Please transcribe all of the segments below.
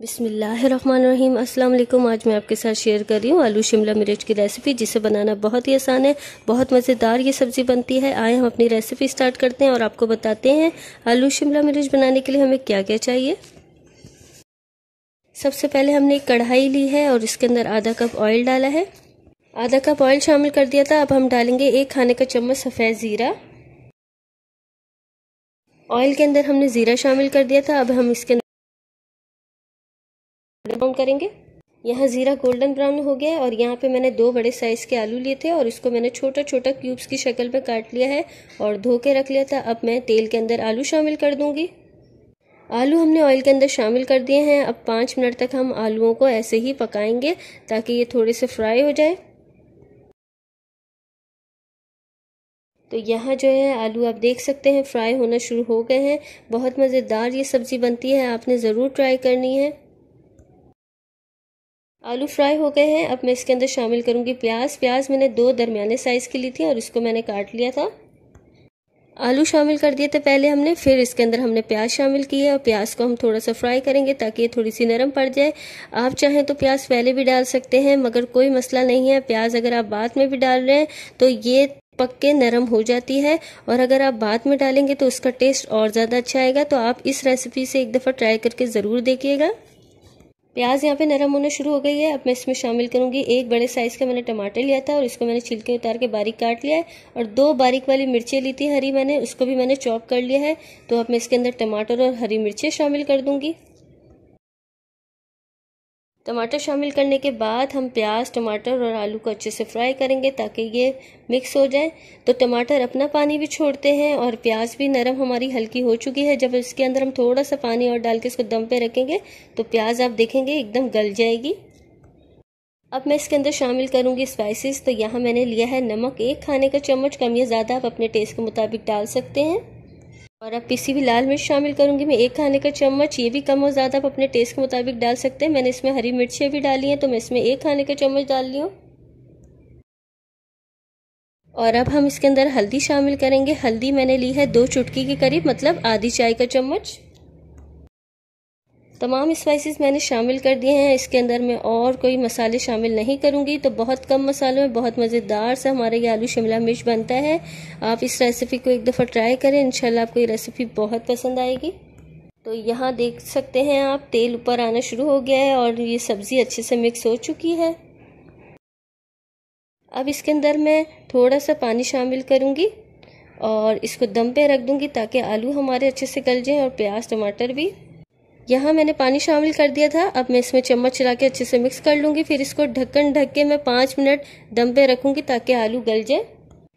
बिसमीम अल्लाम आज मैं आपके साथ शेयर कर रही हूँ आलू शिमला मिर्च की रेसिपी जिसे बनाना बहुत ही आसान है बहुत मज़ेदार ये सब्ज़ी बनती है आए हम अपनी रेसिपी स्टार्ट करते हैं और आपको बताते हैं आलू शिमला मिर्च बनाने के लिए हमें क्या क्या चाहिए सबसे पहले हमने एक कढ़ाई ली है और इसके अंदर आधा कप ऑयल डाला है आधा कप ऑयल शामिल कर दिया था अब हम डालेंगे एक खाने का चम्मच सफ़ेद ज़ीरा ऑयल के अंदर हमने ज़ीरा शामिल कर दिया था अब हम इसके करेंगे यहाँ ज़ीरा गोल्डन ब्राउन हो गया है और यहाँ पे मैंने दो बड़े साइज़ के आलू लिए थे और इसको मैंने छोटा छोटा क्यूब्स की शक्ल में काट लिया है और धो के रख लिया था अब मैं तेल के अंदर आलू शामिल कर दूँगी आलू हमने ऑयल के अंदर शामिल कर दिए हैं अब पाँच मिनट तक हम आलूओं को ऐसे ही पकाएंगे ताकि ये थोड़े से फ्राई हो जाए तो यहाँ जो है आलू आप देख सकते हैं फ्राई होना शुरू हो गए हैं बहुत मज़ेदार ये सब्ज़ी बनती है आपने ज़रूर ट्राई करनी है आलू फ्राई हो गए हैं अब मैं इसके अंदर शामिल करूंगी प्याज प्याज मैंने दो दरमियाने साइज़ की ली थी और इसको मैंने काट लिया था आलू शामिल कर दिए थे पहले हमने फिर इसके अंदर हमने प्याज शामिल है और प्याज को हम थोड़ा सा फ्राई करेंगे ताकि ये थोड़ी सी नरम पड़ जाए आप चाहें तो प्याज पहले भी डाल सकते हैं मगर कोई मसला नहीं है प्याज अगर आप बाद में भी डाल रहे हैं तो ये पक्के नरम हो जाती है और अगर आप बाद में डालेंगे तो उसका टेस्ट और ज़्यादा अच्छा आएगा तो आप इस रेसिपी से एक दफ़ा ट्राई करके ज़रूर देखिएगा प्याज यहाँ पे नरम होना शुरू हो गई है अब मैं इसमें शामिल करूँगी एक बड़े साइज़ का मैंने टमाटर लिया था और इसको मैंने छिलके उतार के बारीक काट लिया है और दो बारीक वाली मिर्चें ली थी हरी मैंने उसको भी मैंने चॉप कर लिया है तो अब मैं इसके अंदर टमाटर और हरी मिर्चें शामिल कर दूँगी टमाटर शामिल करने के बाद हम प्याज टमाटर और आलू को अच्छे से फ्राई करेंगे ताकि ये मिक्स हो जाए तो टमाटर अपना पानी भी छोड़ते हैं और प्याज भी नरम हमारी हल्की हो चुकी है जब इसके अंदर हम थोड़ा सा पानी और डाल के इसको दम पे रखेंगे तो प्याज आप देखेंगे एकदम गल जाएगी अब मैं इसके अंदर शामिल करूंगी स्पाइसिस तो यहाँ मैंने लिया है नमक एक खाने का चम्मच कम या ज़्यादा आप अपने टेस्ट के मुताबिक डाल सकते हैं और अब किसी भी लाल मिर्च शामिल करूंगी मैं एक खाने का चम्मच ये भी कम और ज़्यादा आप अपने टेस्ट के मुताबिक डाल सकते हैं मैंने इसमें हरी मिर्चें भी डाली हैं तो मैं इसमें एक खाने का चम्मच डाल ली हूँ और अब हम इसके अंदर हल्दी शामिल करेंगे हल्दी मैंने ली है दो चुटकी के करीब मतलब आधी चाय का चम्मच तमाम स्पाइसेस मैंने शामिल कर दिए हैं इसके अंदर मैं और कोई मसाले शामिल नहीं करूँगी तो बहुत कम मसालों में बहुत मज़ेदार सा हमारा ये आलू शिमला मिर्च बनता है आप इस रेसिपी को एक दफ़ा ट्राई करें इंशाल्लाह आपको ये रेसिपी बहुत पसंद आएगी तो यहाँ देख सकते हैं आप तेल ऊपर आना शुरू हो गया है और ये सब्ज़ी अच्छे से मिक्स हो चुकी है अब इसके अंदर मैं थोड़ा सा पानी शामिल करूँगी और इसको दम पे रख दूँगी ताकि आलू हमारे अच्छे से गल जाएँ और प्याज टमाटर भी यहाँ मैंने पानी शामिल कर दिया था अब मैं इसमें चम्मच चला के अच्छे से मिक्स कर लूँगी फिर इसको ढक्कन ढक के मैं पाँच मिनट दम पे रखूँगी ताकि आलू गल जाए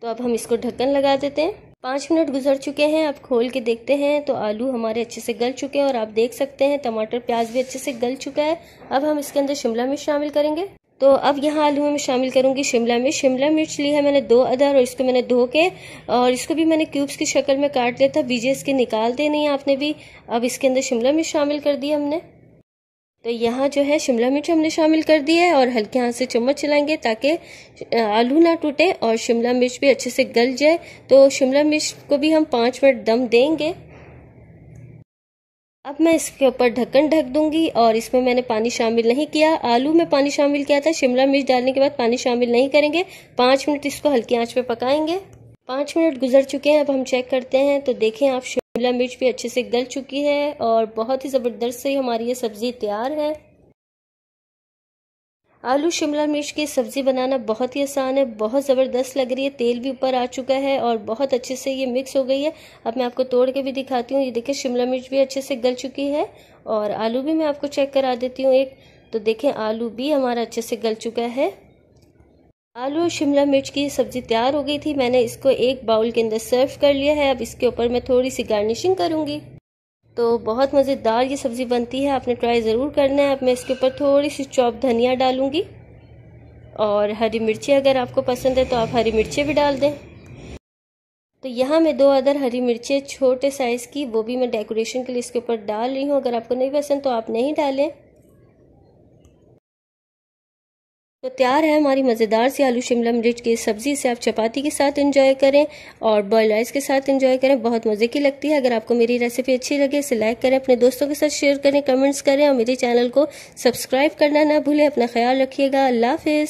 तो अब हम इसको ढक्कन लगा देते हैं पाँच मिनट गुजर चुके हैं अब खोल के देखते हैं तो आलू हमारे अच्छे से गल चुके हैं और आप देख सकते हैं टमाटर प्याज भी अच्छे से गल चुका है अब हम इसके अंदर शिमला मिर्च शामिल करेंगे तो अब यहाँ आलू में शामिल करूंगी शिमला मिर्च शिमला मिर्च ली है मैंने दो अदर और इसको मैंने धो के और इसको भी मैंने क्यूब्स की शक्ल में काट लिया था बीजे इसके निकाल देने हैं आपने भी अब इसके अंदर शिमला मिर्च शामिल कर दी हमने तो यहाँ जो है शिमला मिर्च हमने शामिल कर दी है और हल्के हाथ से चम्मच चलाएंगे ताकि आलू ना टूटे और शिमला मिर्च भी अच्छे से गल जाए तो शिमला मिर्च को भी हम पाँच मिनट दम देंगे अब मैं इसके ऊपर ढक्कन ढक दूंगी और इसमें मैंने पानी शामिल नहीं किया आलू में पानी शामिल किया था शिमला मिर्च डालने के बाद पानी शामिल नहीं करेंगे पाँच मिनट इसको हल्की आंच पे पकाएंगे पाँच मिनट गुजर चुके हैं अब हम चेक करते हैं तो देखें आप शिमला मिर्च भी अच्छे से गल चुकी है और बहुत ही ज़बरदस्त से हमारी ये सब्ज़ी तैयार है आलू शिमला मिर्च की सब्ज़ी बनाना बहुत ही आसान है बहुत ज़बरदस्त लग रही है तेल भी ऊपर आ चुका है और बहुत अच्छे से ये मिक्स हो गई है अब मैं आपको तोड़ के भी दिखाती हूँ ये देखिए शिमला मिर्च भी अच्छे से गल चुकी है और आलू भी मैं आपको चेक करा देती हूँ एक तो देखें आलू भी हमारा अच्छे से गल चुका है आलू और शिमला मिर्च की सब्ज़ी तैयार हो गई थी मैंने इसको एक बाउल के अंदर सर्व कर लिया है अब इसके ऊपर मैं थोड़ी सी गार्निशिंग करूँगी तो बहुत मज़ेदार ये सब्ज़ी बनती है आपने ट्राई ज़रूर करना है अब मैं इसके ऊपर थोड़ी सी चॉप धनिया डालूँगी और हरी मिर्ची अगर आपको पसंद है तो आप हरी मिर्ची भी डाल दें तो यहाँ मैं दो अदर हरी मिर्चें छोटे साइज़ की वो भी मैं डेकोरेशन के लिए इसके ऊपर डाल रही हूँ अगर आपको नहीं पसंद तो आप नहीं डालें तो तैयार है हमारी मज़ेदार सी आलू शिमला मिर्च की सब्ज़ी से आप चपाती के साथ एंजॉय करें और बॉयल राइस के साथ एंजॉय करें बहुत मज़े की लगती है अगर आपको मेरी रेसिपी अच्छी लगे इसे लाइक करें अपने दोस्तों के साथ शेयर करें कमेंट्स करें और मेरे चैनल को सब्सक्राइब करना ना भूलें अपना ख्याल रखिएगा अल्लाह हाफिज़